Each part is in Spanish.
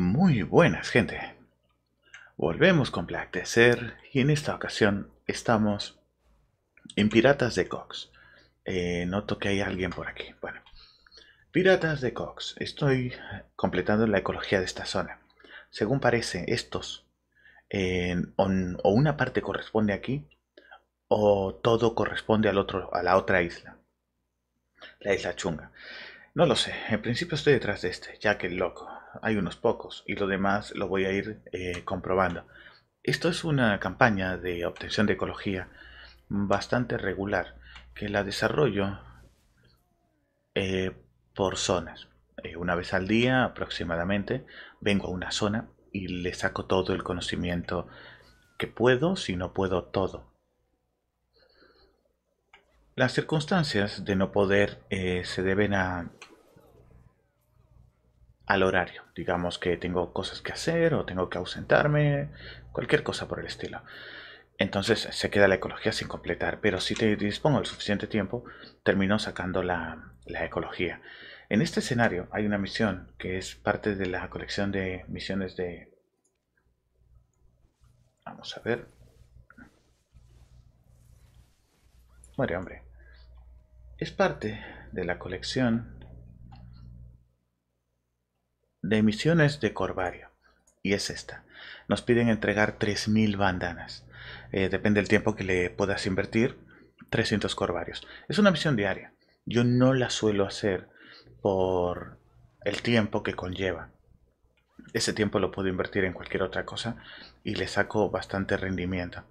Muy buenas gente. Volvemos con Plactecer y en esta ocasión estamos en Piratas de Cox. Eh, noto que hay alguien por aquí. Bueno, Piratas de Cox. Estoy completando la ecología de esta zona. Según parece, estos o una parte corresponde aquí o todo corresponde al otro, a la otra isla. La isla chunga. No lo sé, en principio estoy detrás de este, ya que el loco, hay unos pocos y lo demás lo voy a ir eh, comprobando. Esto es una campaña de obtención de ecología bastante regular que la desarrollo eh, por zonas. Eh, una vez al día aproximadamente vengo a una zona y le saco todo el conocimiento que puedo, si no puedo todo. Las circunstancias de no poder se deben a al horario. Digamos que tengo cosas que hacer o tengo que ausentarme, cualquier cosa por el estilo. Entonces se queda la ecología sin completar, pero si te dispongo el suficiente tiempo, termino sacando la, ecología. En este escenario hay una misión que es parte de la colección de misiones de... Vamos a ver. Muere, hombre. Es parte de la colección de misiones de Corvario y es esta. Nos piden entregar 3.000 bandanas. Eh, depende del tiempo que le puedas invertir, 300 Corvarios. Es una misión diaria. Yo no la suelo hacer por el tiempo que conlleva. Ese tiempo lo puedo invertir en cualquier otra cosa y le saco bastante rendimiento.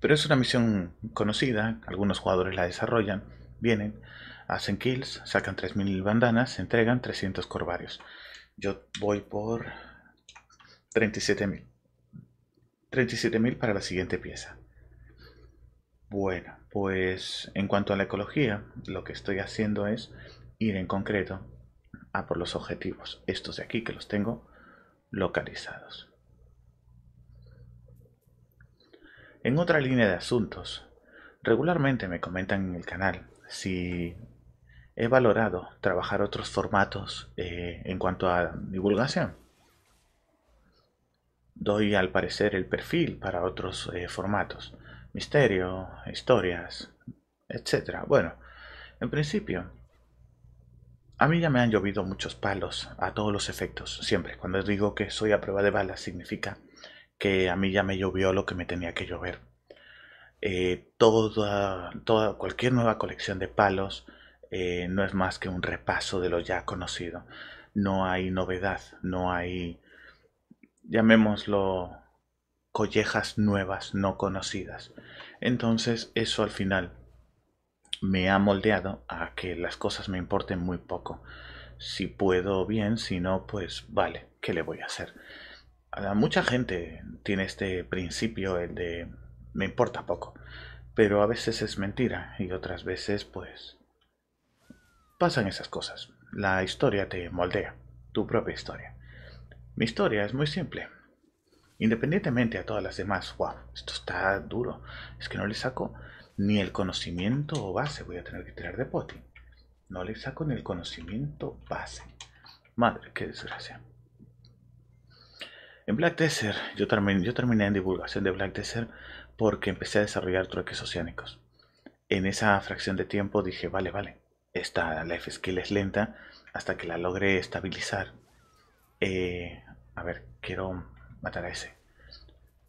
Pero es una misión conocida, algunos jugadores la desarrollan, vienen, hacen kills, sacan 3000 bandanas, entregan 300 corvarios. Yo voy por 37.000. 37.000 para la siguiente pieza. Bueno, pues en cuanto a la ecología, lo que estoy haciendo es ir en concreto a por los objetivos, estos de aquí que los tengo localizados. En otra línea de asuntos, regularmente me comentan en el canal si he valorado trabajar otros formatos eh, en cuanto a divulgación. Doy al parecer el perfil para otros eh, formatos. Misterio, historias, etc. Bueno, en principio, a mí ya me han llovido muchos palos a todos los efectos. Siempre, cuando digo que soy a prueba de balas, significa que a mí ya me llovió lo que me tenía que llover. Eh, toda, cualquier nueva colección de palos eh, no es más que un repaso de lo ya conocido. No hay novedad, no hay, llamémoslo, collejas nuevas no conocidas. Entonces eso al final me ha moldeado a que las cosas me importen muy poco. Si puedo bien, si no, pues vale, ¿qué le voy a hacer? mucha gente tiene este principio, el de me importa poco, pero a veces es mentira y otras veces pues pasan esas cosas. La historia te moldea, tu propia historia. Mi historia es muy simple. Independientemente a todas las demás, wow, esto está duro. Es que no le saco ni el conocimiento base. Voy a tener que tirar de poti. No le saco ni el conocimiento base. Madre, qué desgracia. En Black Desert, yo terminé, yo terminé en divulgación de Black Desert porque empecé a desarrollar trueques oceánicos. En esa fracción de tiempo dije, vale, vale, esta, life skill es lenta hasta que la logre estabilizar. Eh, a ver, quiero matar a ese.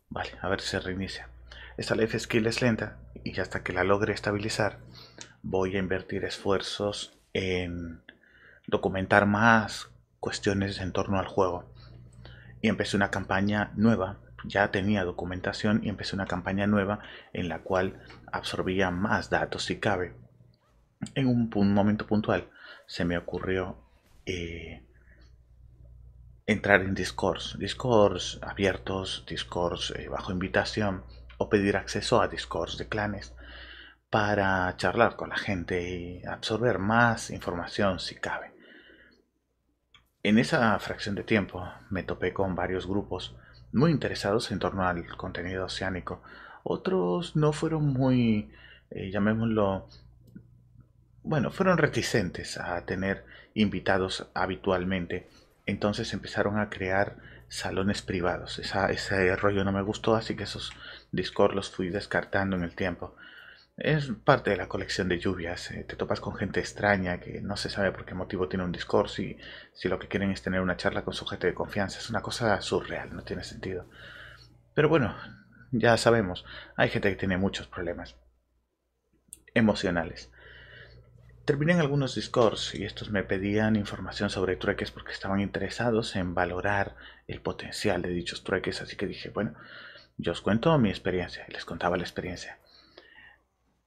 Vale, a ver si se reinicia. Esta life skill es lenta y hasta que la logre estabilizar voy a invertir esfuerzos en documentar más cuestiones en torno al juego. Y empecé una campaña nueva, ya tenía documentación y empecé una campaña nueva en la cual absorbía más datos si cabe en un, momento puntual se me ocurrió eh, entrar en Discord, discos abiertos, discos eh, bajo invitación o pedir acceso a discos de clanes para charlar con la gente y absorber más información si cabe. En esa fracción de tiempo me topé con varios grupos muy interesados en torno al contenido oceánico. Otros no fueron muy, eh, llamémoslo, bueno, fueron reticentes a tener invitados habitualmente. Entonces empezaron a crear salones privados. Esa, ese rollo no me gustó, así que esos Discord los fui descartando en el tiempo. Es parte de la colección de lluvias. Eh, te topas con gente extraña que no se sabe por qué motivo tiene un Discord, si, si lo que quieren es tener una charla con su gente de confianza. Es una cosa surreal, no tiene sentido. Pero bueno, ya sabemos, hay gente que tiene muchos problemas emocionales. Terminé en algunos Discords y estos me pedían información sobre trueques porque estaban interesados en valorar el potencial de dichos trueques, así que dije, bueno, yo os cuento mi experiencia, les contaba la experiencia.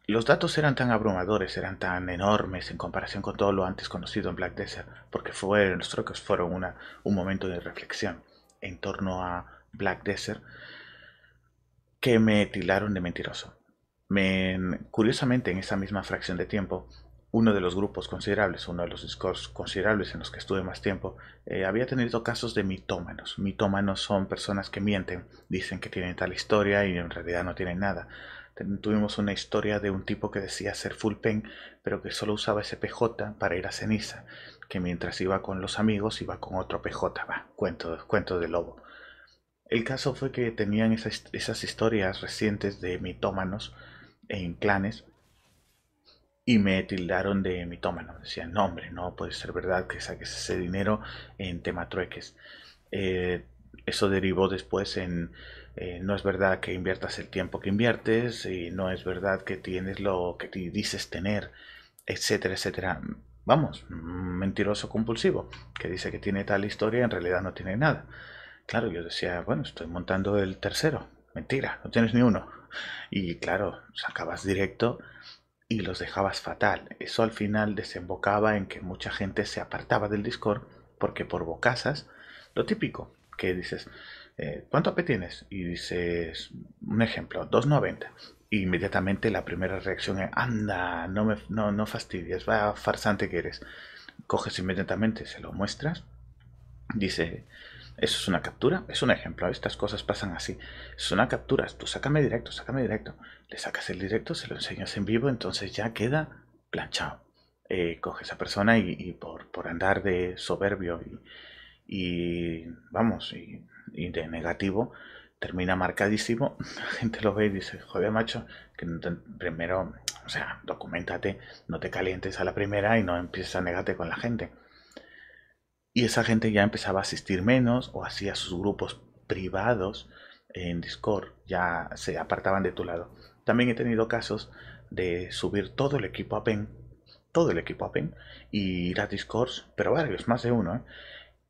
Los datos eran tan abrumadores, eran tan enormes en comparación con todo lo antes conocido en Black Desert, porque fue, los trueques fueron una, un momento de reflexión en torno a Black Desert, que me tilaron de mentiroso. Me, curiosamente, en esa misma fracción de tiempo, uno de los grupos considerables, uno de los discos considerables en los que estuve más tiempo, eh, había tenido casos de mitómanos. Mitómanos son personas que mienten, dicen que tienen tal historia y en realidad no tienen nada. Tuvimos una historia de un tipo que decía ser full pen, pero que solo usaba ese PJ para ir a ceniza, que mientras iba con los amigos iba con otro PJ, va, cuento, cuento de lobo. El caso fue que tenían esas, esas historias recientes de mitómanos en clanes y me tildaron de mitómano. Decían, no hombre, no puede ser verdad que saques ese dinero en tema trueques. Eh, eso derivó después en eh, no es verdad que inviertas el tiempo que inviertes y no es verdad que tienes lo que te dices tener, etcétera, etcétera. Vamos, mentiroso compulsivo que dice que tiene tal historia en realidad no tiene nada. Claro, yo decía, bueno, estoy montando el tercero. Mentira, no tienes ni uno. Y claro, sacabas directo y los dejabas fatal. Eso al final desembocaba en que mucha gente se apartaba del Discord porque por bocazas, lo típico, que dices, eh, ¿cuánto AP tienes? Y dices, un ejemplo, 290. Y inmediatamente la primera reacción es, anda, no, me, no, no fastidies, va farsante que eres. Coges inmediatamente, se lo muestras, dice, eso es una captura, es un ejemplo. Estas cosas pasan así. Es una captura. Tú sácame directo, sácame directo. Le sacas el directo, se lo enseñas en vivo, entonces ya queda planchado. Eh, coge esa persona y, por, por, andar de soberbio y, vamos, y, de negativo, termina marcadísimo. La gente lo ve y dice, joder, macho, que primero, o sea, documentate, no te calientes a la primera y no empieces a negarte con la gente. Y esa gente ya empezaba a asistir menos o hacía sus grupos privados en Discord, ya se apartaban de tu lado. También he tenido casos de subir todo el equipo a PEN, todo el equipo a PEN, y ir a Discord, pero varios, más de uno, ¿eh?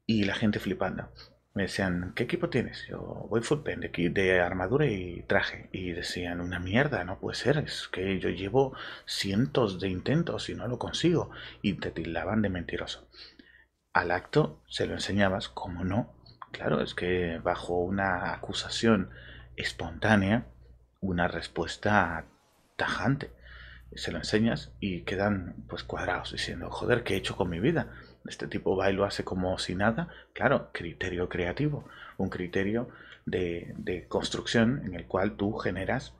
y la gente flipando. Me decían, ¿qué equipo tienes? Yo voy full pen, de, de, armadura y traje. Y decían, una mierda, no puede ser, es que yo llevo cientos de intentos y no lo consigo. Y te tildaban de mentiroso al acto se lo enseñabas, como no, claro, es que bajo una acusación espontánea, una respuesta tajante, se lo enseñas y quedan pues cuadrados diciendo, joder, ¿qué he hecho con mi vida? Este tipo va y lo hace como si nada, claro, criterio creativo, un criterio de, de construcción en el cual tú generas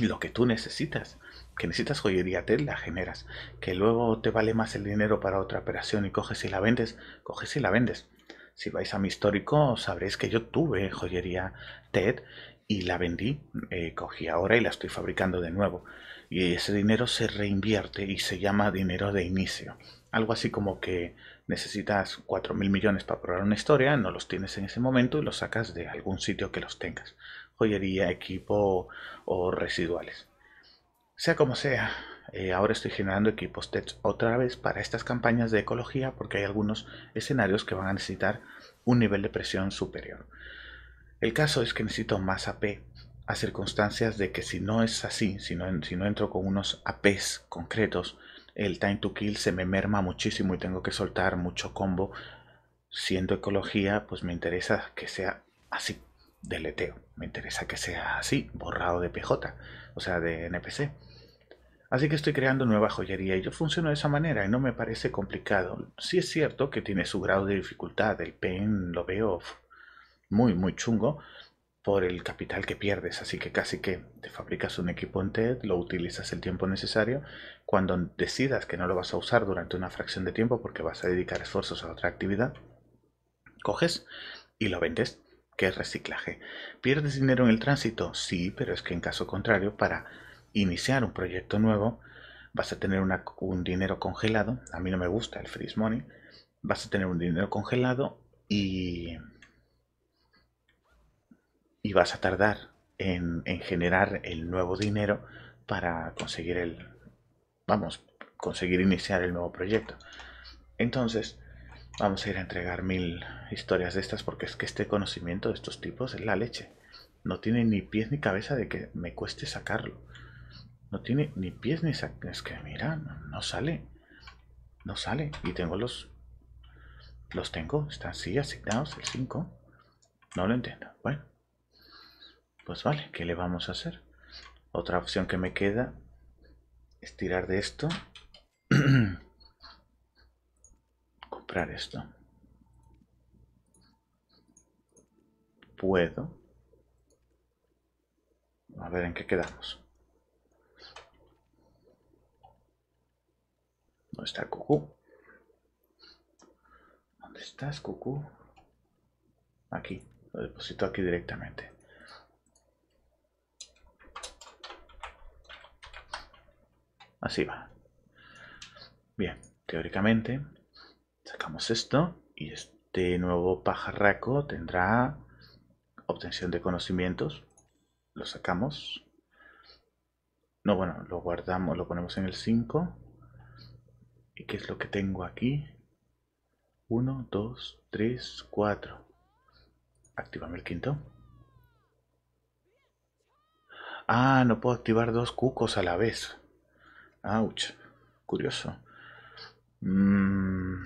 lo que tú necesitas que necesitas joyería, TED, la generas, que luego te vale más el dinero para otra operación y coges y la vendes, coges y la vendes. Si vais a mi histórico sabréis que yo tuve joyería TED y la vendí, eh, cogí ahora y la estoy fabricando de nuevo. Y ese dinero se reinvierte y se llama dinero de inicio. Algo así como que necesitas 4.000 millones para probar una historia, no los tienes en ese momento y los sacas de algún sitio que los tengas. Joyería, equipo o residuales. Sea como sea, eh, ahora estoy generando equipos TED otra vez para estas campañas de ecología porque hay algunos escenarios que van a necesitar un nivel de presión superior. El caso es que necesito más AP a circunstancias de que si no es así, si no entro con unos APs concretos, el time to kill se me merma muchísimo y tengo que soltar mucho combo. Siendo ecología, pues me interesa que sea así, deleteo. Me interesa que sea así, borrado de PJ, o sea, de NPC. Así que estoy creando nueva joyería y yo funciono de esa manera y no me parece complicado. Sí es cierto que tiene su grado de dificultad, el pen lo veo muy muy chungo por el capital que pierdes, así que casi que te fabricas un equipo en TED, lo utilizas el tiempo necesario, cuando decidas que no lo vas a usar durante una fracción de tiempo porque vas a dedicar esfuerzos a otra actividad, coges y lo vendes, que es reciclaje. ¿Pierdes dinero en el tránsito? Sí, pero es que en caso contrario, para iniciar un proyecto nuevo, vas a tener un dinero congelado, a mí no me gusta el freeze money, vas a tener un dinero congelado y, y vas a tardar en, en generar el nuevo dinero para conseguir el, vamos, conseguir iniciar el nuevo proyecto. Entonces, vamos a ir a entregar mil historias de estas porque es que este conocimiento de estos tipos es la leche. No tiene ni pies ni cabeza de que me cueste sacarlo. No tiene ni pies ni Es que mira, no sale. No sale. Y tengo los... Los tengo. Están así asignados. El 5. No lo entiendo. Bueno. Pues vale. ¿Qué le vamos a hacer? Otra opción que me queda es tirar de esto. Comprar esto. Puedo. A ver en qué quedamos. ¿Dónde está Cucú? ¿Dónde estás, Cucú? Aquí. Lo deposito aquí directamente. Así va. Bien, teóricamente sacamos esto y este nuevo pajarraco tendrá obtención de conocimientos. Lo sacamos. No, bueno, lo guardamos, lo ponemos en el 5. ¿Y qué es lo que tengo aquí? 1, 2, 3, 4. Activame el quinto. Ah, no puedo activar dos cucos a la vez. Ouch. Curioso. Mm.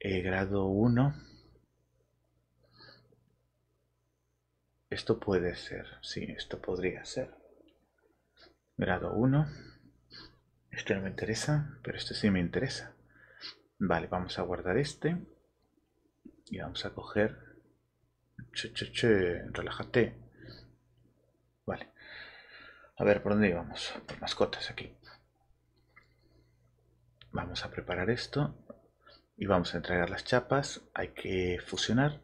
Eh, grado 1. Esto puede ser. Sí, esto podría ser. Grado 1. Este no me interesa, pero este sí me interesa. Vale, vamos a guardar este. Y vamos a coger... Che, che, che, relájate. Vale. A ver, ¿por dónde íbamos? Por mascotas, aquí. Vamos a preparar esto. Y vamos a entregar las chapas. Hay que fusionar.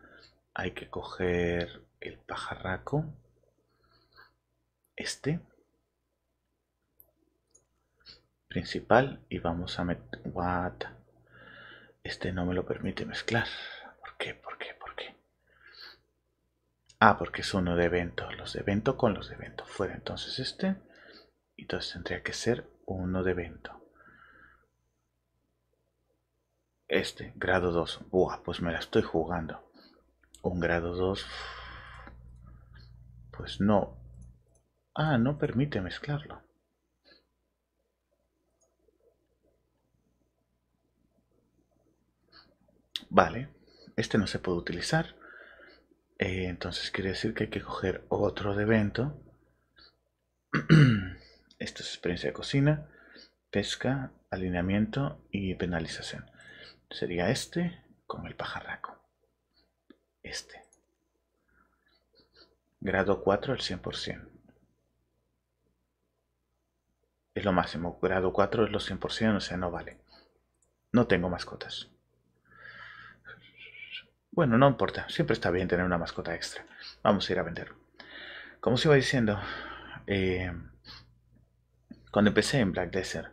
Hay que coger el pajarraco. Este principal y vamos a meter... What? Este no me lo permite mezclar. ¿Por qué? ¿Por qué? ¿Por qué? Ah, porque es uno de evento. Los de evento con los de evento. Fuera entonces este. Entonces tendría que ser uno de evento. Este, grado 2. Buah, pues me la estoy jugando. Un grado 2. Pues no. Ah, no permite mezclarlo. Vale, este no se puede utilizar. Eh, entonces quiere decir que hay que coger otro de evento. esta es experiencia de cocina, pesca, alineamiento y penalización. Sería este con el pajarraco. Este. Grado 4 al 100%. Es lo máximo. Grado 4 es lo 100%, o sea, no vale. No tengo mascotas. Bueno, no importa, siempre está bien tener una mascota extra. Vamos a ir a venderlo. Como se iba diciendo, eh, cuando empecé en Black Desert,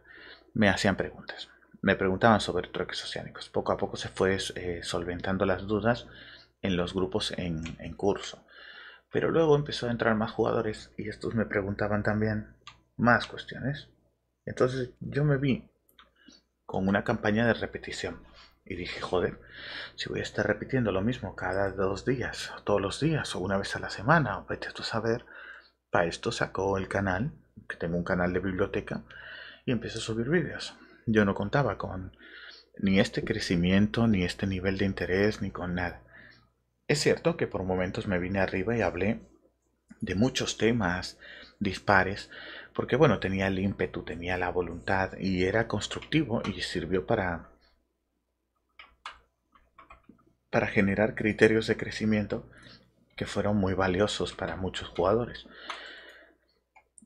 me hacían preguntas. Me preguntaban sobre troques oceánicos. Poco a poco se fue eh, solventando las dudas en los grupos en curso. Pero luego empezó a entrar más jugadores y estos me preguntaban también más cuestiones. Entonces yo me vi con una campaña de repetición. Y dije, joder, si voy a estar repitiendo lo mismo cada dos días, todos los días, o una vez a la semana, o vete a saber, para esto sacó el canal, que tengo un canal de biblioteca, y empecé a subir vídeos. Yo no contaba con ni este crecimiento, ni este nivel de interés, ni con nada. Es cierto que por momentos me vine arriba y hablé de muchos temas dispares, porque bueno, tenía el ímpetu, tenía la voluntad y era constructivo y sirvió para para generar criterios de crecimiento que fueron muy valiosos para muchos jugadores.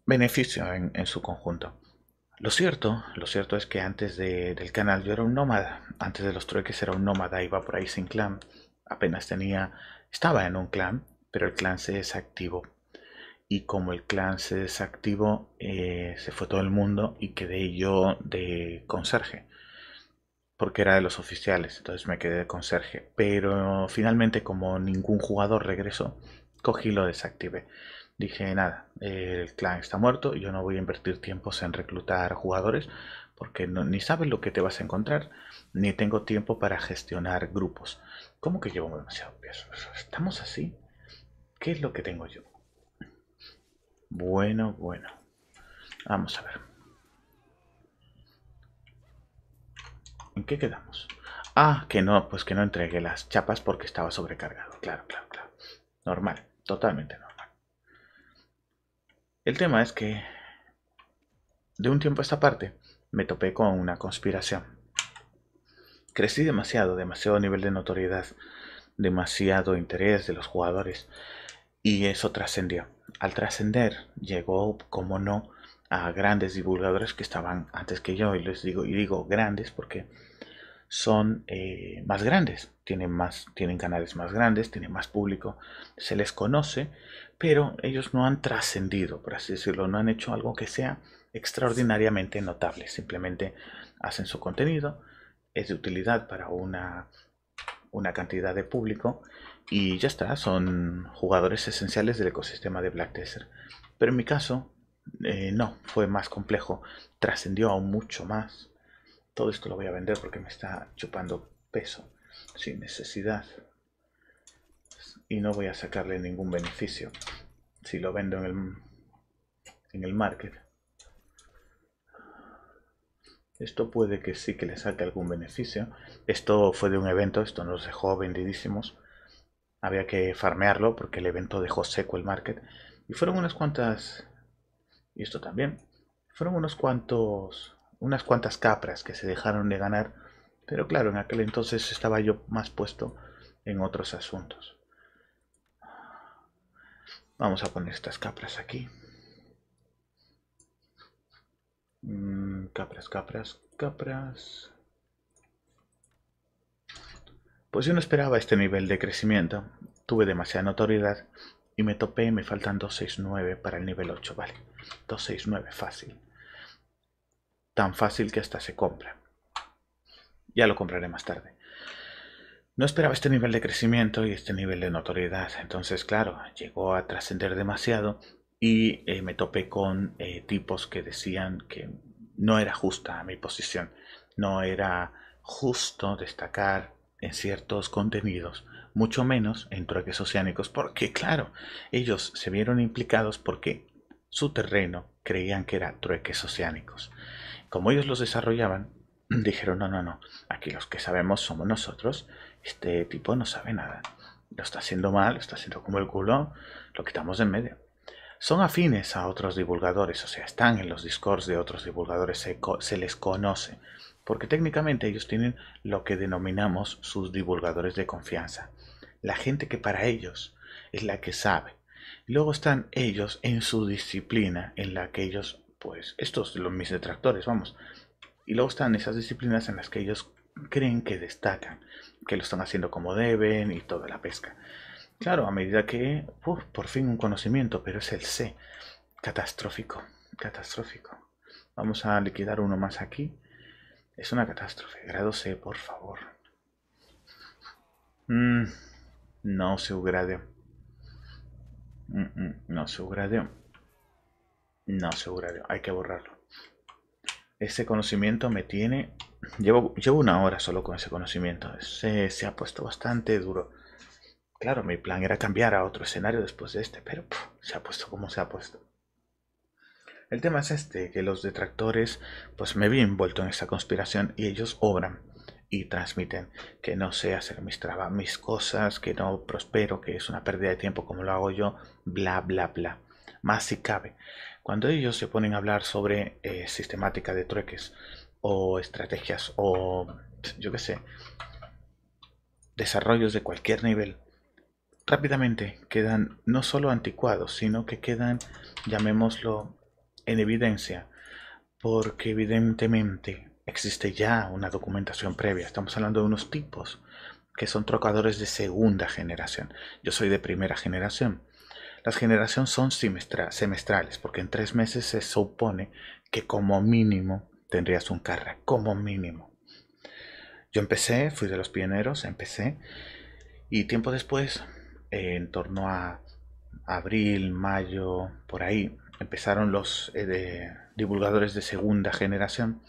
Beneficio en, su conjunto. Lo cierto, lo cierto es que antes del canal yo era un nómada, antes de los trueques era un nómada, iba por ahí sin clan, apenas tenía, estaba en un clan, pero el clan se desactivó. Y como el clan se desactivó, eh, se fue todo el mundo y quedé yo de conserje porque era de los oficiales, entonces me quedé con conserje. Pero finalmente, como ningún jugador regresó, cogí lo desactivé. Dije, nada, el clan está muerto, yo no voy a invertir tiempos en reclutar jugadores, porque ni sabes lo que te vas a encontrar, ni tengo tiempo para gestionar grupos. ¿Cómo que llevo demasiado peso? ¿Estamos así? ¿Qué es lo que tengo yo? Bueno, bueno. Vamos a ver. ¿En qué quedamos? Ah, que no, pues que no entregué las chapas porque estaba sobrecargado. Claro, claro, claro. Normal, totalmente normal. El tema es que de un tiempo a esta parte me topé con una conspiración. Crecí demasiado, demasiado nivel de notoriedad, demasiado interés de los jugadores y eso trascendió. Al trascender llegó, como no, a grandes divulgadores que estaban antes que yo y les digo y digo grandes porque son eh, más grandes, tienen, más, tienen canales más grandes, tienen más público, se les conoce, pero ellos no han trascendido, por así decirlo, no han hecho algo que sea extraordinariamente notable, simplemente hacen su contenido, es de utilidad para una, cantidad de público y ya está, son jugadores esenciales del ecosistema de Black Desert. Pero en mi caso, eh, no, fue más complejo, trascendió aún mucho más todo esto lo voy a vender porque me está chupando peso sin necesidad. Y no voy a sacarle ningún beneficio si lo vendo en el, en el market. Esto puede que sí que le saque algún beneficio. Esto fue de un evento, esto nos dejó vendidísimos. Había que farmearlo porque el evento dejó seco el market. Y fueron unas cuantas... Y esto también. Fueron unos cuantos unas cuantas capras que se dejaron de ganar, pero claro, en aquel entonces estaba yo más puesto en otros asuntos. Vamos a poner estas capras aquí. Mm, capras, capras, capras. Pues yo no esperaba este nivel de crecimiento. Tuve demasiada notoriedad y me topé, me faltan 269 para el nivel 8, vale. 269, fácil tan fácil que hasta se compra. Ya lo compraré más tarde. No esperaba este nivel de crecimiento y este nivel de notoriedad. Entonces, claro, llegó a trascender demasiado y eh, me topé con eh, tipos que decían que no era justa mi posición. No era justo destacar en ciertos contenidos, mucho menos en trueques oceánicos, porque claro, ellos se vieron implicados porque su terreno creían que era trueques oceánicos. Como ellos los desarrollaban, dijeron, no, no, no, aquí los que sabemos somos nosotros, este tipo no sabe nada. Lo está haciendo mal, lo está haciendo como el culo, lo quitamos de en medio. Son afines a otros divulgadores, o sea, están en los discursos de otros divulgadores, se les conoce, porque técnicamente ellos tienen lo que denominamos sus divulgadores de confianza, la gente que para ellos es la que sabe. Luego están ellos en su disciplina en la que ellos pues estos, los, mis detractores, vamos. Y luego están esas disciplinas en las que ellos creen que destacan, que lo están haciendo como deben y toda la pesca. Claro, a medida que, por fin un conocimiento, pero es el C, catastrófico, catastrófico. Vamos a liquidar uno más aquí. Es una catástrofe, grado C, por favor. Mm, no se grado. Mm, mm, no se grado. No, seguro, hay que borrarlo. Ese conocimiento me tiene... Llevo, una hora solo con ese conocimiento. Se, ha puesto bastante duro. Claro, mi plan era cambiar a otro escenario después de este, pero se ha puesto como se ha puesto. El tema es este, que los detractores, pues me vi envuelto en esta conspiración y ellos obran y transmiten que no sé hacer mis mis cosas, que no prospero, que es una pérdida de tiempo como lo hago yo, bla, bla, bla más si cabe. Cuando ellos se ponen a hablar sobre eh, sistemática de trueques o estrategias o yo qué sé, desarrollos de cualquier nivel, rápidamente quedan no solo anticuados, sino que quedan, llamémoslo, en evidencia, porque evidentemente existe ya una documentación previa. Estamos hablando de unos tipos que son trocadores de segunda generación. Yo soy de primera generación. Las generaciones son semestrales, porque en tres meses se supone que como mínimo tendrías un carra, como mínimo. Yo empecé, fui de los pioneros, empecé, y tiempo después, en torno a abril, mayo, por ahí, empezaron los eh, divulgadores de segunda generación,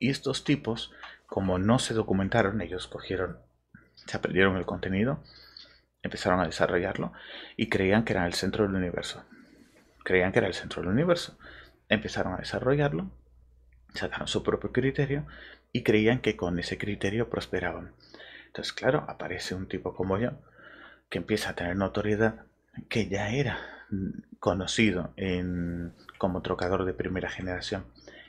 y estos tipos, como no se documentaron, ellos cogieron, se aprendieron el contenido, empezaron a desarrollarlo y creían que era el centro del universo. Creían que era el centro del universo. Empezaron a desarrollarlo, sacaron su propio criterio y creían que con ese criterio prosperaban. Entonces, claro, aparece un tipo como yo que empieza a tener notoriedad, que ya era mm, conocido como trocador de primera generación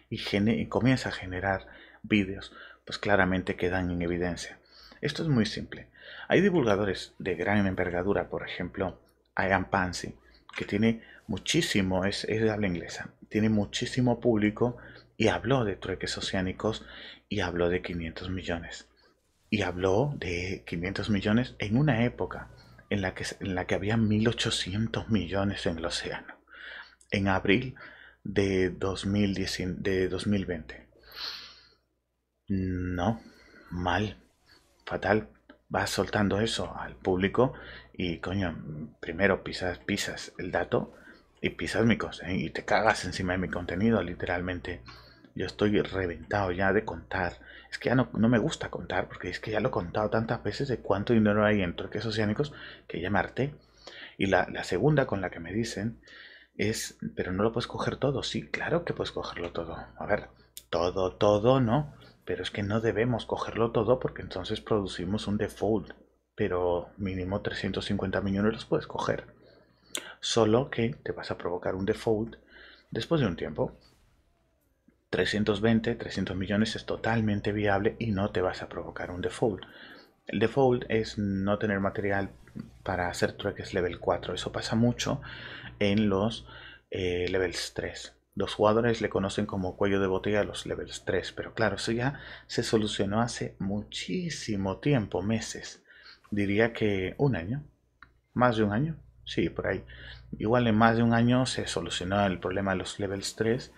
y, y comienza a generar vídeos, pues claramente quedan en evidencia. Esto es muy simple. Hay divulgadores de gran envergadura, por ejemplo, Ian Pansy, que tiene muchísimo, es, de habla inglesa, tiene muchísimo público y habló de trueques oceánicos y habló de 500 millones. Y habló de 500 millones en una época en la que, en la que había 1.800 millones en el océano, en abril de, 2010, de 2020. No, mal fatal, vas soltando eso al público y coño, primero pisas, pisas el dato y pisas mi cosa ¿eh? y te cagas encima de mi contenido, literalmente. Yo estoy reventado ya de contar. Es que ya no, me gusta contar, porque es que ya lo he contado tantas veces de cuánto dinero hay en Troques oceánicos que llamarte Y la, la segunda con la que me dicen es, pero no lo puedes coger todo. Sí, claro que puedes cogerlo todo. A ver, todo, todo, ¿no? Pero es que no debemos cogerlo todo porque entonces producimos un default. Pero mínimo 350 millones los puedes coger. Solo que te vas a provocar un default después de un tiempo. 320, 300 millones es totalmente viable y no te vas a provocar un default. El default es no tener material para hacer trueques level 4. Eso pasa mucho en los eh, levels 3. Los jugadores le conocen como cuello de botella a los levels 3, pero claro, eso ya se solucionó hace muchísimo tiempo, meses. Diría que un año, más de un año, sí, por ahí. Igual en más de un año se solucionó el problema de los levels 3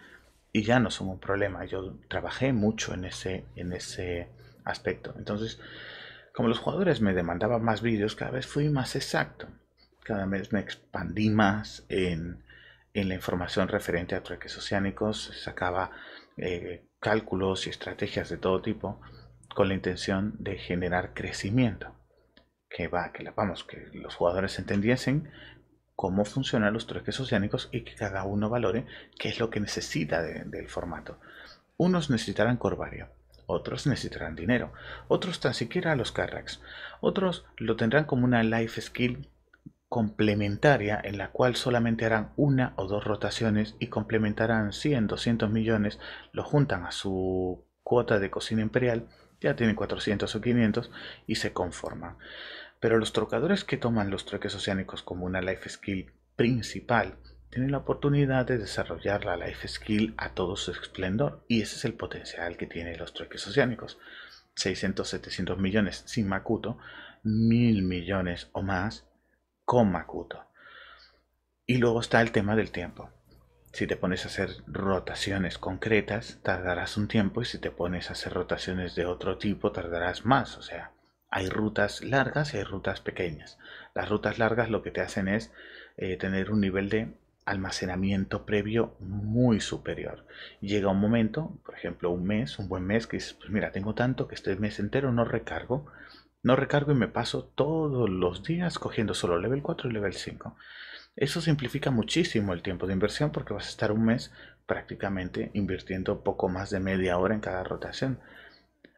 y ya no son un problema. Yo trabajé mucho en ese, en ese aspecto. Entonces, como los jugadores me demandaban más vídeos, cada vez fui más exacto. Cada vez me expandí más en en la información referente a trueques oceánicos, sacaba eh, cálculos y estrategias de todo tipo con la intención de generar crecimiento. Que va, que vamos, que los jugadores entendiesen cómo funcionan los trueques oceánicos y que cada uno valore qué es lo que necesita del formato. Unos necesitarán corbario, otros necesitarán dinero, otros tan siquiera los carracks otros lo tendrán como una life skill complementaria en la cual solamente harán una o dos rotaciones y complementarán 100, 200 millones, lo juntan a su cuota de cocina imperial, ya tienen 400 o 500 y se conforman. Pero los trocadores que toman los trueques oceánicos como una life skill principal tienen la oportunidad de desarrollar la life skill a todo su esplendor y ese es el potencial que tienen los trueques oceánicos. 600, 700 millones sin Makuto, 1000 millones o más y luego está el tema del tiempo. Si te pones a hacer rotaciones concretas, tardarás un tiempo y si te pones a hacer rotaciones de otro tipo, tardarás más. O sea, hay rutas largas y hay rutas pequeñas. Las rutas largas lo que te hacen es eh, tener un nivel de almacenamiento previo muy superior. Llega un momento, por ejemplo, un mes, un buen mes, que dices, pues mira, tengo tanto que este mes entero no recargo no recargo y me paso todos los días cogiendo solo level 4 y level 5. Eso simplifica muchísimo el tiempo de inversión porque vas a estar un mes prácticamente invirtiendo poco más de media hora en cada rotación.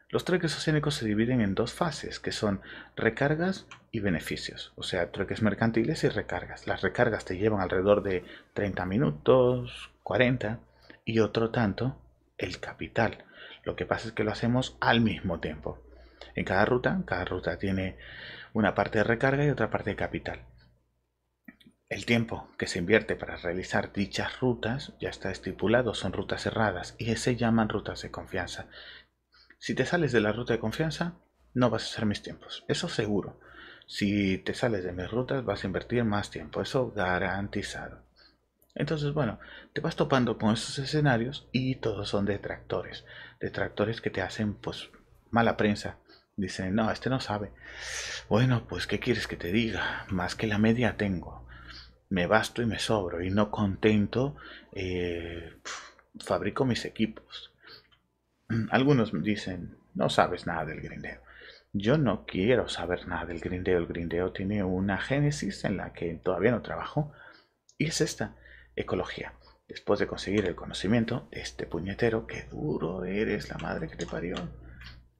Los truques oceánicos se dividen en dos fases, que son recargas y beneficios, o sea, truques mercantiles y recargas. Las recargas te llevan alrededor de 30 minutos, 40, y otro tanto, el capital. Lo que pasa es que lo hacemos al mismo tiempo en cada ruta. Cada ruta tiene una parte de recarga y otra parte de capital. El tiempo que se invierte para realizar dichas rutas ya está estipulado, son rutas cerradas y se llaman rutas de confianza. Si te sales de la ruta de confianza, no vas a hacer mis tiempos, eso seguro. Si te sales de mis rutas, vas a invertir más tiempo, eso garantizado. Entonces, bueno, te vas topando con esos escenarios y todos son detractores. Detractores que te hacen, pues, mala prensa. Dicen, no, este no sabe. Bueno, pues, ¿qué quieres que te diga? Más que la media tengo. Me basto y me sobro. Y no contento, eh, fabrico mis equipos. Algunos dicen, no sabes nada del grindeo. Yo no quiero saber nada del grindeo. El grindeo tiene una génesis en la que todavía no trabajo. Y es esta, ecología. Después de conseguir el conocimiento, este puñetero, que duro eres, la madre que te parió.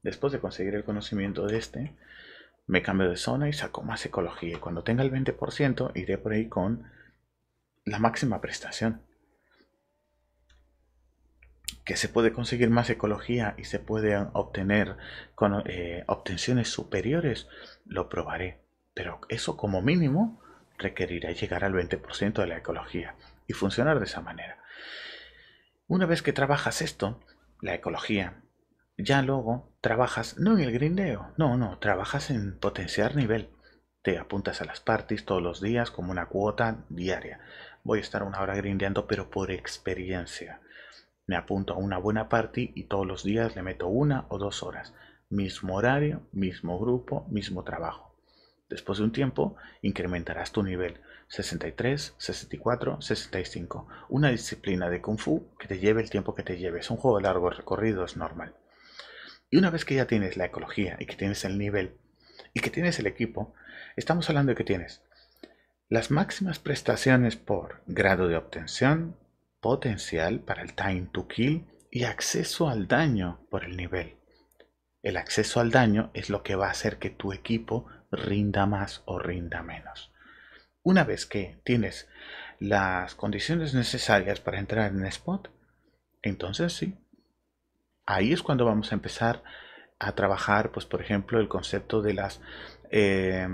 Después de conseguir el conocimiento de este, me cambio de zona y saco más ecología. Y cuando tenga el 20%, iré por ahí con la máxima prestación. Que se puede conseguir más ecología y se puede obtener con, eh, obtenciones superiores, lo probaré. Pero eso como mínimo requerirá llegar al 20% de la ecología y funcionar de esa manera. Una vez que trabajas esto, la ecología, ya luego trabajas no en el grindeo, no, no, trabajas en potenciar nivel. Te apuntas a las parties todos los días como una cuota diaria. Voy a estar una hora grindeando, pero por experiencia. Me apunto a una buena party y todos los días le meto una o dos horas. Mismo horario, mismo grupo, mismo trabajo. Después de un tiempo, incrementarás tu nivel 63, 64, 65. Una disciplina de kung fu que te lleve el tiempo que te lleves. Es un juego de largo recorrido, es normal. Y una vez que ya tienes la ecología y que tienes el nivel y que tienes el equipo, estamos hablando de que tienes las máximas prestaciones por grado de obtención, potencial para el time to kill y acceso al daño por el nivel. El acceso al daño es lo que va a hacer que tu equipo rinda más o rinda menos. Una vez que tienes las condiciones necesarias para entrar en spot, entonces sí, ahí es cuando vamos a empezar a trabajar, pues por ejemplo, el concepto de las eh,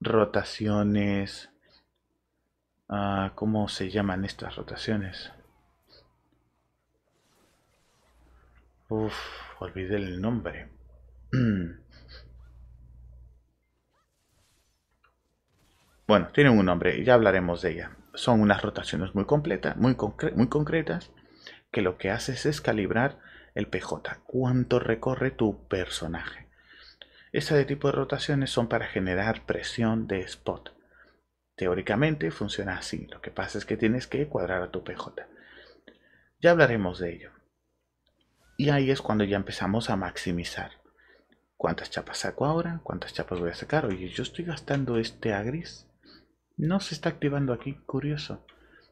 rotaciones, ah, ¿cómo se llaman estas rotaciones? Uf, olvidé el nombre. bueno, tienen un nombre, ya hablaremos de ella. Son unas rotaciones muy completas, muy, muy concretas, que lo que haces es calibrar el PJ, cuánto recorre tu personaje. Este tipo de rotaciones son para generar presión de spot. Teóricamente funciona así, lo que pasa es que tienes que cuadrar a tu PJ. Ya hablaremos de ello. Y ahí es cuando ya empezamos a maximizar. ¿Cuántas chapas saco ahora? ¿Cuántas chapas voy a sacar? Oye, yo estoy gastando este a gris? No se está activando aquí, curioso.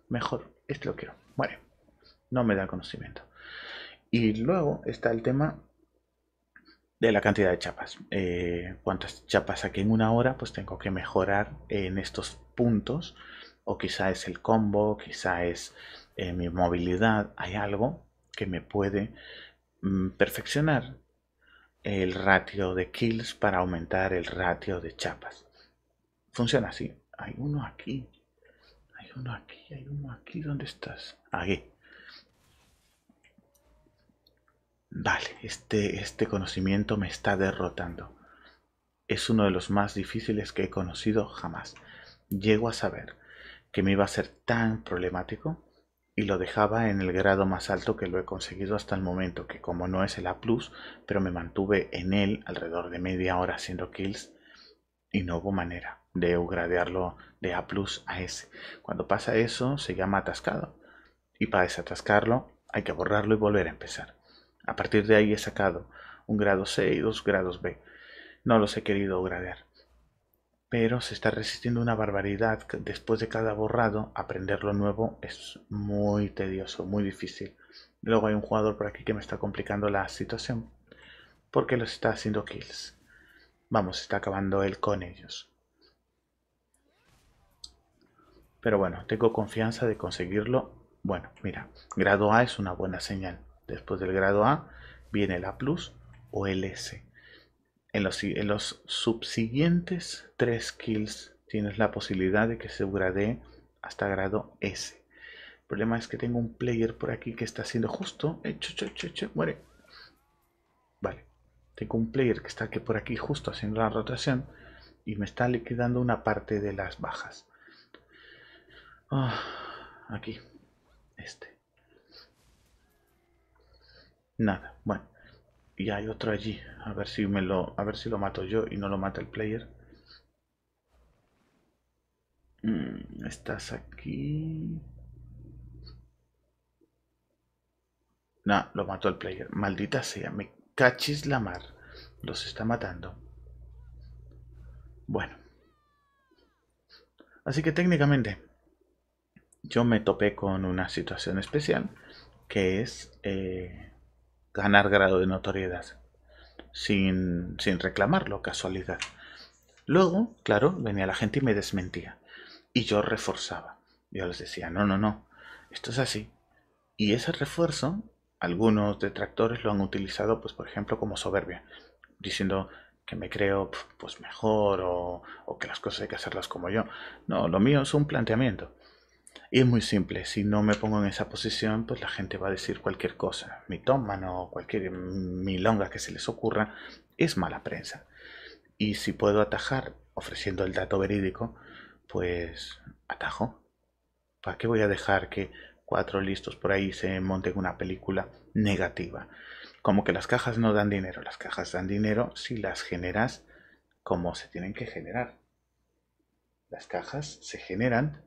Mejor, este lo quiero. Bueno no me da conocimiento. Y luego está el tema de la cantidad de chapas. Eh, ¿Cuántas chapas aquí en una hora? Pues tengo que mejorar en estos puntos. O quizá es el combo, quizá es eh, mi movilidad. Hay algo que me puede mm, perfeccionar el ratio de kills para aumentar el ratio de chapas. Funciona así. Hay uno aquí. Hay uno aquí. Hay uno aquí. ¿Dónde estás? Aquí. Vale, este, este conocimiento me está derrotando. Es uno de los más difíciles que he conocido jamás. Llego a saber que me iba a ser tan problemático y lo dejaba en el grado más alto que lo he conseguido hasta el momento, que como no es el A+, pero me mantuve en él alrededor de media hora haciendo kills y no hubo manera de upgradearlo de A+, a S. Cuando pasa eso se llama atascado y para desatascarlo hay que borrarlo y volver a empezar. A partir de ahí he sacado un grado C y dos grados B. No los he querido gradear. Pero se está resistiendo una barbaridad. Después de cada borrado, aprender lo nuevo es muy tedioso, muy difícil. Luego hay un jugador por aquí que me está complicando la situación. Porque los está haciendo kills. Vamos, está acabando él con ellos. Pero bueno, tengo confianza de conseguirlo. Bueno, mira, grado A es una buena señal. Después del grado A viene el A o el S. En los, subsiguientes tres kills, tienes la posibilidad de que se gradee hasta grado S. El problema es que tengo un player por aquí que está haciendo justo. Eh, muere. Vale. Tengo un player que está aquí por aquí justo haciendo la rotación y me está liquidando una parte de las bajas. Ah, aquí. Este. Nada, bueno. Y hay otro allí. A ver si me lo. A ver si lo mato yo y no lo mata el player. Mm, estás aquí. No, lo mató el player. Maldita sea, me cachis la mar. Los está matando. Bueno. Así que técnicamente yo me topé con una situación especial que es eh, ganar grado de notoriedad sin, reclamarlo, casualidad. Luego, claro, venía la gente y me desmentía. Y yo reforzaba. Yo les decía, no, no, no, esto es así. Y ese refuerzo, algunos detractores lo han utilizado, pues por ejemplo, como soberbia, diciendo que me creo pues mejor o, o que las cosas hay que hacerlas como yo. No, lo mío es un planteamiento. Y es muy simple, si no me pongo en esa posición, pues la gente va a decir cualquier cosa, Mi toma o cualquier mm, milonga que se les ocurra, es mala prensa. Y si puedo atajar ofreciendo el dato verídico, pues atajo. ¿Para qué voy a dejar que cuatro listos por ahí se monten una película negativa? Como que las cajas no dan dinero, las cajas dan dinero si las generas como se tienen que generar. Las cajas se generan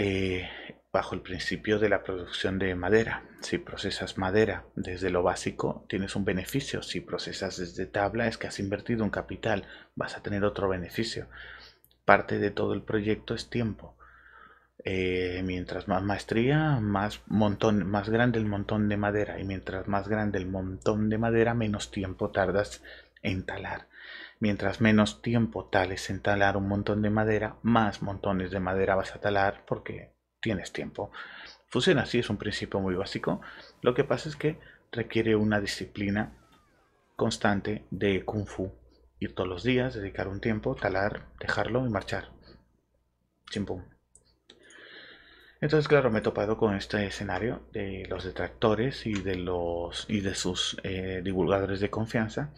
eh, bajo el principio de la producción de madera. Si procesas madera desde lo básico, tienes un beneficio. Si procesas desde tabla, es que has invertido un capital, vas a tener otro beneficio. Parte de todo el proyecto es tiempo. Eh, mientras más maestría, más montón, más grande el montón de madera. Y mientras más grande el montón de madera, menos tiempo tardas en talar. Mientras menos tiempo tales en talar un montón de madera, más montones de madera vas a talar porque tienes tiempo. Funciona así, es un principio muy básico. Lo que pasa es que requiere una disciplina constante de kung fu. Ir todos los días, dedicar un tiempo, talar, dejarlo y marchar. Chimpum. Entonces, claro, me he topado con este escenario de los detractores y de los y de sus eh, divulgadores de confianza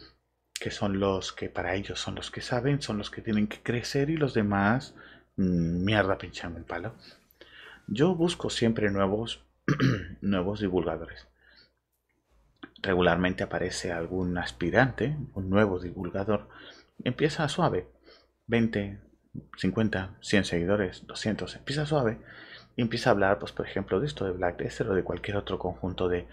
que son los que para ellos son los que saben, son los que tienen que crecer y los demás, mm, mierda pinchando el palo. Yo busco siempre nuevos, nuevos divulgadores. Regularmente aparece algún aspirante, un nuevo divulgador. Empieza suave, 20, 50, 100 seguidores, 200, empieza suave empieza a hablar, pues, por ejemplo, de esto de Black Desert o de cualquier otro conjunto de,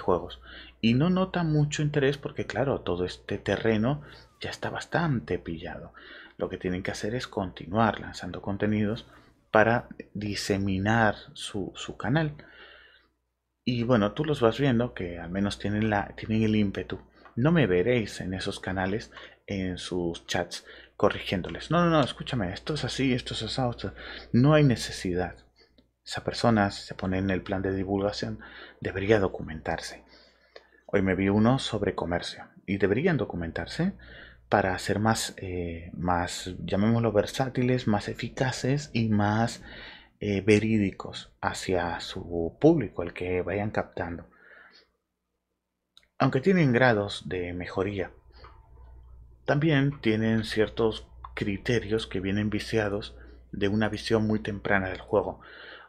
juegos. Y no nota mucho interés porque, claro, todo este terreno ya está bastante pillado. Lo que tienen que hacer es continuar lanzando contenidos para diseminar su, canal. Y bueno, tú los vas viendo que al menos tienen, la, tienen el ímpetu. No me veréis en esos canales, en sus chats, corrigiéndoles. No, no, no, escúchame, esto es así, esto es así. No hay necesidad. Esa persona, se pone en el plan de divulgación, debería documentarse. Hoy me vi uno sobre comercio y deberían documentarse para ser más, eh, más llamémoslo, versátiles, más eficaces y más eh, verídicos hacia su público, el que vayan captando. Aunque tienen grados de mejoría, también tienen ciertos criterios que vienen viciados de una visión muy temprana del juego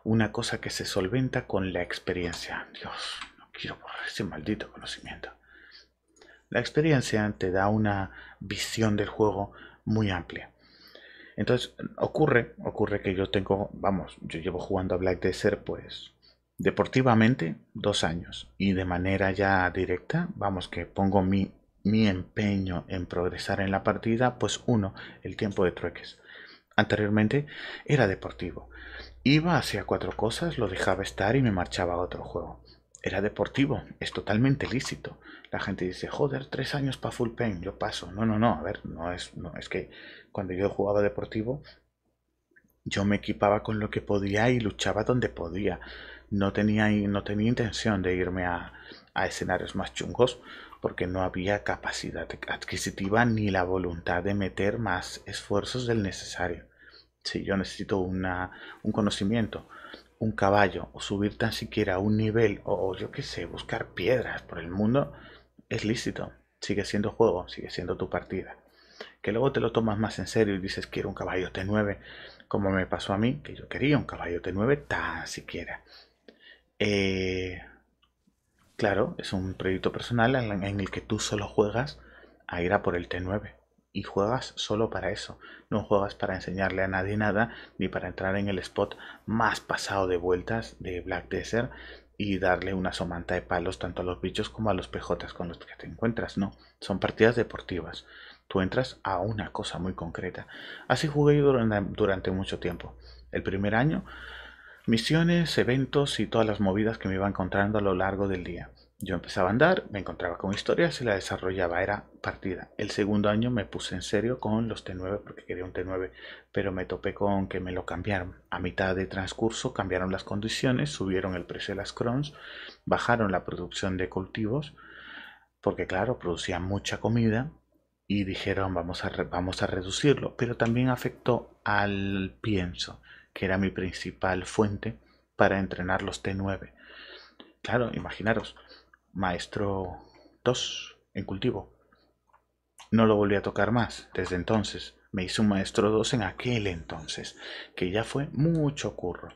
una cosa que se solventa con la experiencia. Dios, no quiero borrar ese maldito conocimiento. La experiencia te da una visión del juego muy amplia. Entonces, ocurre, ocurre que yo tengo, vamos, yo llevo jugando a Black Desert, pues, deportivamente, dos años. Y de manera ya directa, vamos, que pongo mi, mi empeño en progresar en la partida, pues uno, el tiempo de trueques. Anteriormente era deportivo. Iba, hacia cuatro cosas, lo dejaba estar y me marchaba a otro juego. Era deportivo, es totalmente lícito. La gente dice, joder, tres años para full pain, yo paso. No, no, no, a ver, no es, no, es que cuando yo jugaba deportivo, yo me equipaba con lo que podía y luchaba donde podía. No tenía, no tenía intención de irme a, a escenarios más chungos porque no había capacidad adquisitiva ni la voluntad de meter más esfuerzos del necesario. Si yo necesito un conocimiento, un caballo, o subir tan siquiera un nivel, o yo qué sé, buscar piedras por el mundo, es lícito. Sigue siendo juego, sigue siendo tu partida. Que luego te lo tomas más en serio y dices, quiero un caballo T9, como me pasó a mí, que yo quería un caballo T9 tan siquiera. Eh, claro, es un proyecto personal en el que tú solo juegas a ir a por el T9 y juegas solo para eso. No juegas para enseñarle a nadie nada ni para entrar en el spot más pasado de vueltas de Black Desert y darle una somanta de palos tanto a los bichos como a los pejotas con los que te encuentras. No, son partidas deportivas. Tú entras a una cosa muy concreta. Así jugué durante mucho tiempo. El primer año, misiones, eventos y todas las movidas que me iba encontrando a lo largo del día. Yo empezaba a andar, me encontraba con historias y la desarrollaba, era partida. El segundo año me puse en serio con los T9 porque quería un T9, pero me topé con que me lo cambiaron. A mitad de transcurso cambiaron las condiciones, subieron el precio de las crons, bajaron la producción de cultivos, porque claro, producían mucha comida y dijeron vamos a, vamos a reducirlo, pero también afectó al pienso, que era mi principal fuente para entrenar los T9. Claro, imaginaros, Maestro 2 en cultivo. No lo volví a tocar más desde entonces. Me hice un maestro 2 en aquel entonces, que ya fue mucho curro.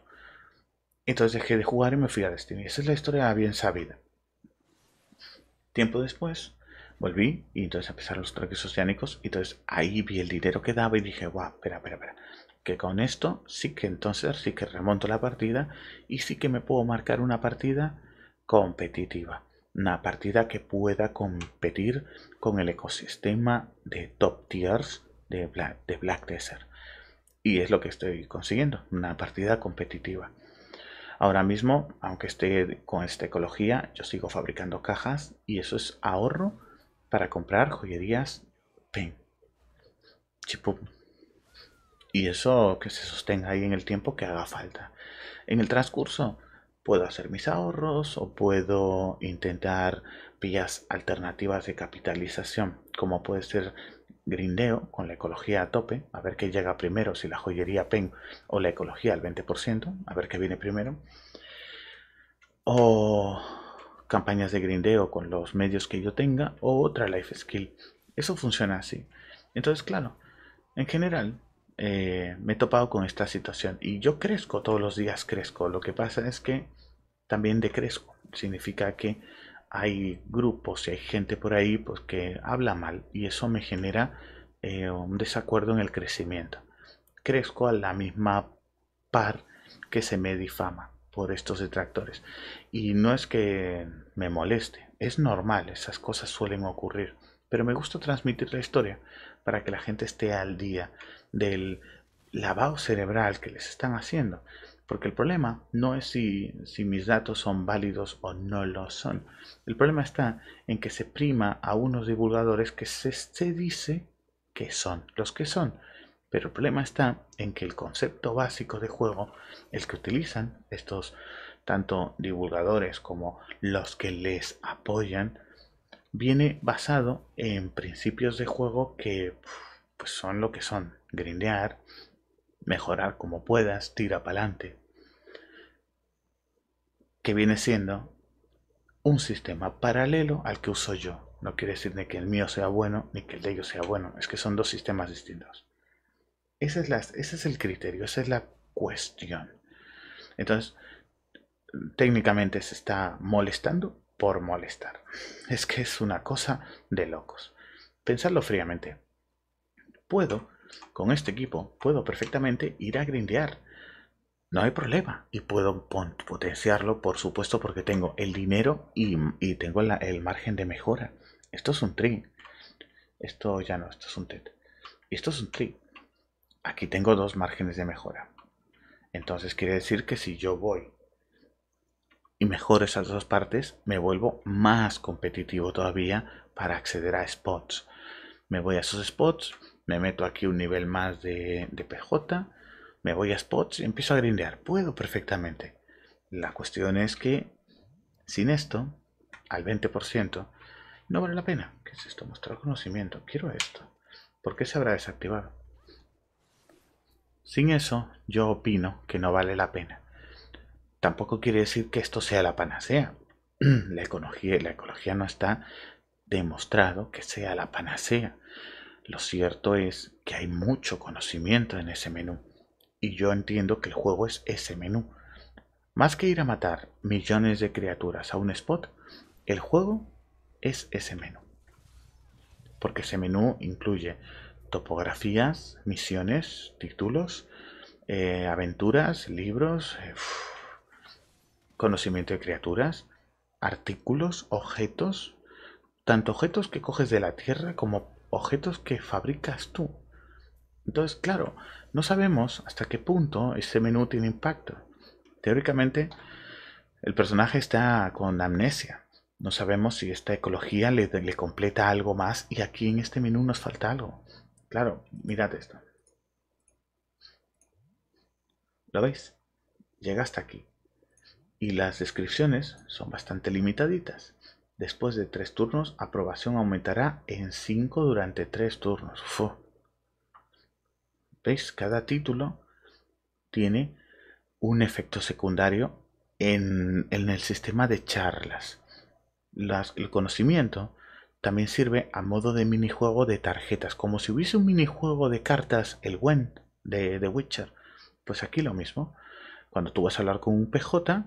Entonces dejé de jugar y me fui a Destiny. Esa es la historia bien sabida. Tiempo después volví y entonces empezaron los troques oceánicos. Y entonces ahí vi el dinero que daba y dije, guau, espera, espera, espera. Que con esto sí que entonces sí que remonto la partida y sí que me puedo marcar una partida competitiva una partida que pueda competir con el ecosistema de top tiers de Black, Desert. Y es lo que estoy consiguiendo, una partida competitiva. Ahora mismo, aunque esté con esta ecología, yo sigo fabricando cajas y eso es ahorro para comprar joyerías PEN. Y eso que se sostenga ahí en el tiempo que haga falta. En el transcurso puedo hacer mis ahorros o puedo intentar vías alternativas de capitalización, como puede ser grindeo con la ecología a tope, a ver qué llega primero, si la joyería PEN o la ecología al 20%, a ver qué viene primero. O campañas de grindeo con los medios que yo tenga o otra life skill. Eso funciona así. Entonces, claro, en general eh, me he topado con esta situación y yo crezco todos los días, crezco. Lo que pasa es que también decrezco, Significa que hay grupos y hay gente por ahí pues, que habla mal y eso me genera eh, un desacuerdo en el crecimiento. Crezco a la misma par que se me difama por estos detractores. Y no es que me moleste, es normal, esas cosas suelen ocurrir. Pero me gusta transmitir la historia para que la gente esté al día del lavado cerebral que les están haciendo. Porque el problema no es si, mis datos son válidos o no lo son. El problema está en que se prima a unos divulgadores que se, dice que son los que son. Pero el problema está en que el concepto básico de juego, el que utilizan estos tanto divulgadores como los que les apoyan, viene basado en principios de juego que pues, son lo que son. Grindear, mejorar como puedas, tira para adelante. Que viene siendo un sistema paralelo al que uso yo. No quiere decir ni que el mío sea bueno ni que el de ellos sea bueno, es que son dos sistemas distintos. Ese es, ese es el criterio, esa es la cuestión. Entonces, técnicamente se está molestando por molestar. Es que es una cosa de locos. Pensarlo fríamente. Puedo con este equipo puedo perfectamente ir a grindear. No hay problema. Y puedo potenciarlo, por supuesto, porque tengo el dinero y, tengo el margen de mejora. Esto es un trick Esto ya no, esto es un TED. Esto es un trick Aquí tengo dos márgenes de mejora. Entonces quiere decir que si yo voy y mejoro esas dos partes, me vuelvo más competitivo todavía para acceder a spots. Me voy a esos spots, me meto aquí un nivel más de, PJ, me voy a spots y empiezo a grindear. Puedo perfectamente. La cuestión es que sin esto, al 20%, no vale la pena. ¿Qué es esto? Mostrar conocimiento. Quiero esto. ¿Por qué se habrá desactivado? Sin eso, yo opino que no vale la pena. Tampoco quiere decir que esto sea la panacea. La ecología, la ecología no está demostrado que sea la panacea. Lo cierto es que hay mucho conocimiento en ese menú, y yo entiendo que el juego es ese menú. Más que ir a matar millones de criaturas a un spot, el juego es ese menú. Porque ese menú incluye topografías, misiones, títulos, eh, aventuras, libros, eh, conocimiento de criaturas, artículos, objetos, tanto objetos que coges de la tierra como objetos que fabricas tú. Entonces, claro, no sabemos hasta qué punto ese menú tiene impacto. Teóricamente, el personaje está con amnesia. No sabemos si esta ecología le, completa algo más y aquí en este menú nos falta algo. Claro, mirad esto. ¿Lo veis? Llega hasta aquí. Y las descripciones son bastante limitaditas. Después de tres turnos, aprobación aumentará en 5 durante tres turnos. ¿Veis? Cada título tiene un efecto secundario en, el sistema de charlas. el conocimiento también sirve a modo de minijuego de tarjetas, como si hubiese un minijuego de cartas, el Gwen de The Witcher. Pues aquí lo mismo. Cuando tú vas a hablar con un PJ,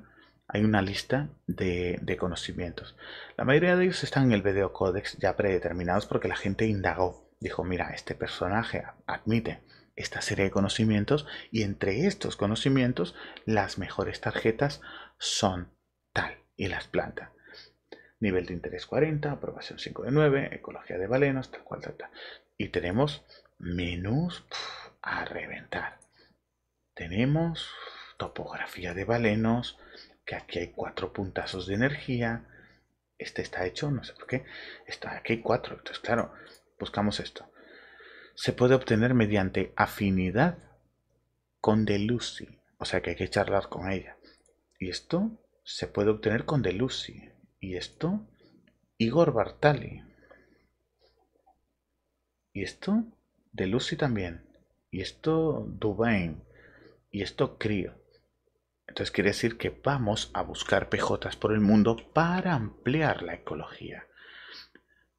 hay una lista de, conocimientos. La mayoría de ellos están en el video códex ya predeterminados porque la gente indagó. Dijo, mira, este personaje admite esta serie de conocimientos y entre estos conocimientos las mejores tarjetas son tal y las planta. Nivel de interés 40, aprobación 5 de 9, ecología de balenos, tal cual, tal, tal. Y tenemos menús a reventar. Tenemos topografía de balenos, que aquí hay cuatro puntazos de energía, este está hecho, no sé por qué, está, aquí hay cuatro, entonces claro, buscamos esto. Se puede obtener mediante afinidad con Delucy, o sea que hay que charlar con ella. Y esto se puede obtener con Delucy, y esto Igor Bartali. Y esto Delucy también, y esto Dubain, y esto Crio. Entonces quiere decir que vamos a buscar PJs por el mundo para ampliar la ecología.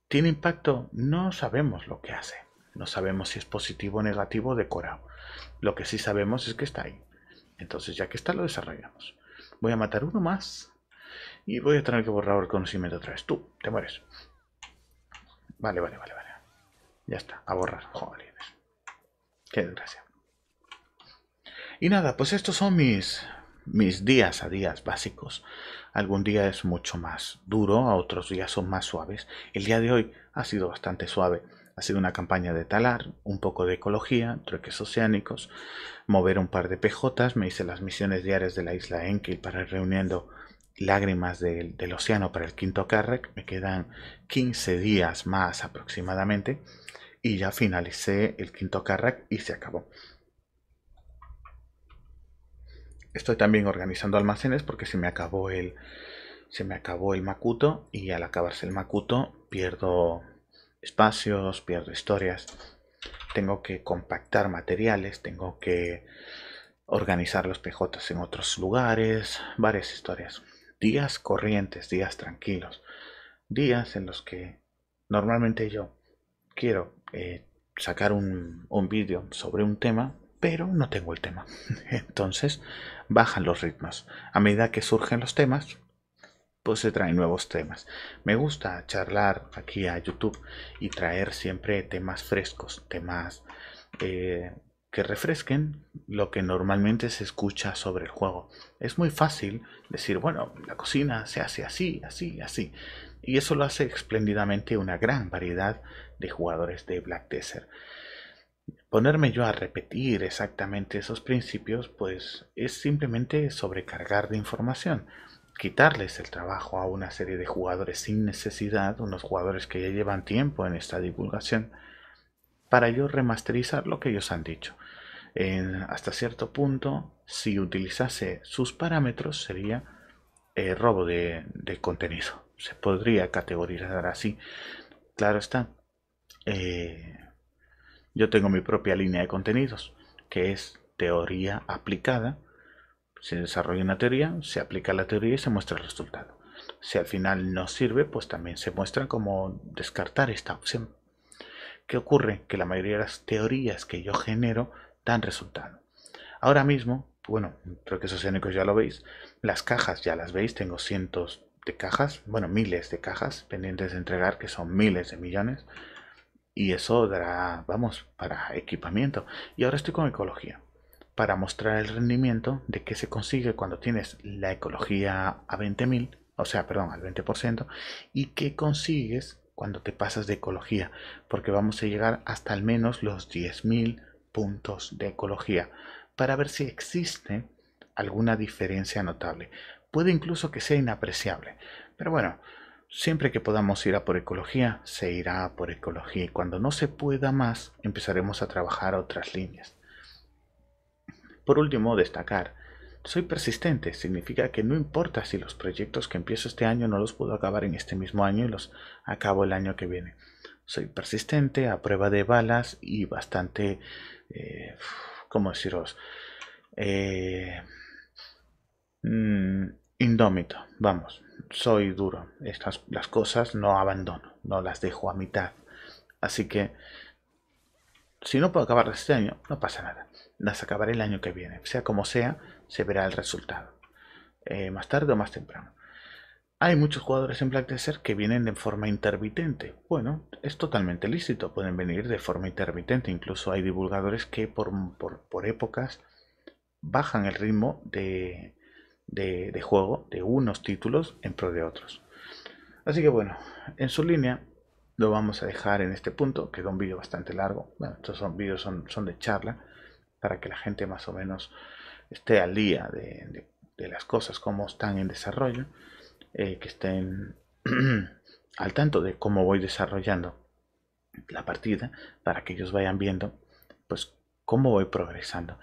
¿Tiene impacto? No sabemos lo que hace. No sabemos si es positivo o negativo decorado. Lo que sí sabemos es que está ahí. Entonces ya que está lo desarrollamos. Voy a matar uno más. Y voy a tener que borrar el conocimiento otra vez. Tú, te mueres. Vale, vale, vale, vale. Ya está, a borrar. Joder. Qué desgracia. Y nada, pues estos son mis mis días a días básicos. Algún día es mucho más duro, a otros días son más suaves. El día de hoy ha sido bastante suave. Ha sido una campaña de talar, un poco de ecología, trueques oceánicos, mover un par de pejotas, me hice las misiones diarias de la isla enkel para ir reuniendo lágrimas del océano para el quinto Carrec. Me quedan 15 días más aproximadamente y ya finalicé el quinto Carrec y se acabó. Estoy también organizando almacenes porque se me acabó el se me acabó el macuto y al acabarse el macuto pierdo espacios, pierdo historias. Tengo que compactar materiales, tengo que organizar los PJs en otros lugares, varias historias. Días corrientes, días tranquilos, días en los que normalmente yo quiero eh, sacar un, un vídeo sobre un tema pero no tengo el tema. Entonces bajan los ritmos. A medida que surgen los temas, pues se traen nuevos temas. Me gusta charlar aquí a YouTube y traer siempre temas frescos, temas eh, que refresquen lo que normalmente se escucha sobre el juego. Es muy fácil decir, bueno, la cocina se hace así, así, así. Y eso lo hace espléndidamente una gran variedad de jugadores de Black Desert ponerme yo a repetir exactamente esos principios, pues es simplemente sobrecargar de información, quitarles el trabajo a una serie de jugadores sin necesidad, unos jugadores que ya llevan tiempo en esta divulgación, para yo remasterizar lo que ellos han dicho. hasta cierto punto, si utilizase sus parámetros, sería eh, robo de, contenido. Se podría categorizar así. Claro está, eh, yo tengo mi propia línea de contenidos, que es teoría aplicada. Se desarrolla una teoría, se aplica la teoría y se muestra el resultado. Si al final no sirve, pues también se muestra cómo descartar esta opción. ¿Qué ocurre? Que la mayoría de las teorías que yo genero dan resultado. Ahora mismo, bueno, creo que esos ya lo veis, las cajas ya las veis, tengo cientos de cajas, bueno, miles de cajas pendientes de entregar, que son miles de millones y eso dará, vamos, para equipamiento. Y ahora estoy con ecología, para mostrar el rendimiento de qué se consigue cuando tienes la ecología a 20.000, o sea, perdón, al 20%, y qué consigues cuando te pasas de ecología, porque vamos a llegar hasta al menos los 10.000 puntos de ecología, para ver si existe alguna diferencia notable. Puede incluso que sea inapreciable, pero bueno, Siempre que podamos ir a por ecología, se irá a por ecología y cuando no se pueda más, empezaremos a trabajar otras líneas. Por último, destacar, soy persistente, significa que no importa si los proyectos que empiezo este año no los puedo acabar en este mismo año y los acabo el año que viene. Soy persistente, a prueba de balas y bastante, eh, ¿cómo deciros? Eh, mm, indómito, vamos, soy duro. Estas las cosas no abandono, no las dejo a mitad. Así que si no puedo acabar este año, no pasa nada. Las acabaré el año que viene. Sea como sea, se verá el resultado. Eh, más tarde o más temprano. Hay muchos jugadores en Black Desert que vienen de forma intermitente. Bueno, es totalmente lícito, pueden venir de forma intermitente. Incluso hay divulgadores que por épocas bajan el ritmo de, de, juego de unos títulos en pro de otros. Así que bueno, en su línea lo vamos a dejar en este punto, que es un vídeo bastante largo. estos son vídeos son, son, de charla, para que la gente más o menos esté al día de, las cosas, cómo están en desarrollo, eh, que estén al tanto de cómo voy desarrollando la partida, para que ellos vayan viendo, pues, cómo voy progresando.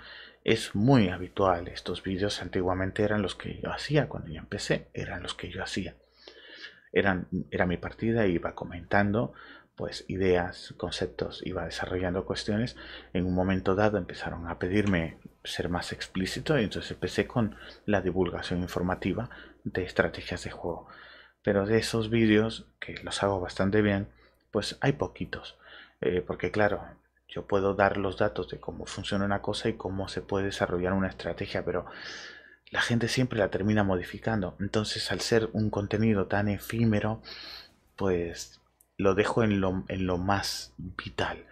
Es muy habitual, estos vídeos antiguamente eran los que yo hacía cuando yo empecé, eran los que yo hacía. Eran, era mi partida, iba comentando pues ideas, conceptos, iba desarrollando cuestiones. En un momento dado empezaron a pedirme ser más explícito y entonces empecé con la divulgación informativa de estrategias de juego. Pero de esos vídeos, que los hago bastante bien, pues hay poquitos. Eh, porque claro, yo puedo dar los datos de cómo funciona una cosa y cómo se puede desarrollar una estrategia, pero la gente siempre la termina modificando. Entonces, al ser un contenido tan efímero, pues lo dejo en lo, en lo más vital.